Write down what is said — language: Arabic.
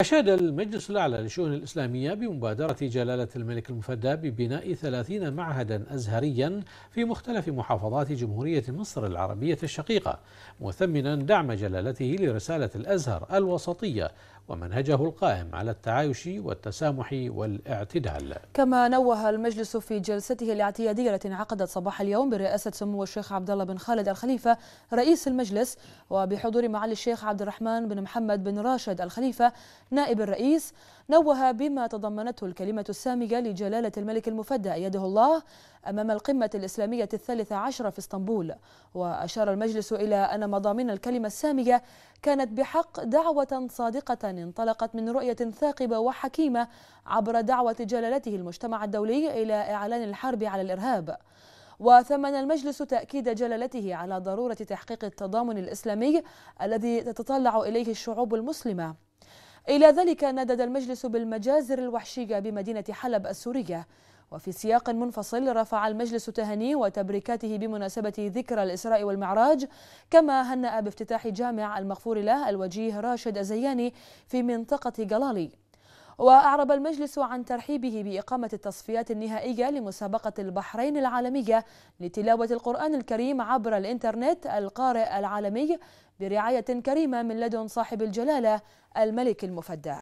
أشاد المجلس الأعلى للشؤون الإسلامية بمبادرة جلالة الملك المفدى ببناء ثلاثين معهدا أزهريا في مختلف محافظات جمهورية مصر العربية الشقيقة مثمنا دعم جلالته لرسالة الأزهر الوسطية ومنهجه القائم على التعايش والتسامح والاعتدال كما نوه المجلس في جلسته الاعتيادية التي انعقدت صباح اليوم برئاسة سمو الشيخ عبد الله بن خالد الخليفة رئيس المجلس وبحضور معالي الشيخ عبد الرحمن بن محمد بن راشد الخليفة نائب الرئيس نوه بما تضمنته الكلمة السامية لجلالة الملك المفدى أيده الله أمام القمة الإسلامية الثالثة عشرة في اسطنبول وأشار المجلس إلى أن مضامين الكلمة السامية كانت بحق دعوة صادقة انطلقت من رؤية ثاقبة وحكيمة عبر دعوة جلالته المجتمع الدولي إلى إعلان الحرب على الإرهاب وثمن المجلس تأكيد جلالته على ضرورة تحقيق التضامن الإسلامي الذي تتطلع إليه الشعوب المسلمة إلى ذلك ندد المجلس بالمجازر الوحشية بمدينة حلب السورية وفي سياق منفصل رفع المجلس تهني وتبريكاته بمناسبة ذكرى الإسراء والمعراج كما هنأ بافتتاح جامع المغفور له الوجيه راشد الزياني في منطقة جلالي وأعرب المجلس عن ترحيبه بإقامة التصفيات النهائية لمسابقة البحرين العالمية لتلاوة القرآن الكريم عبر الإنترنت القارئ العالمي برعاية كريمة من لدن صاحب الجلالة الملك المفدى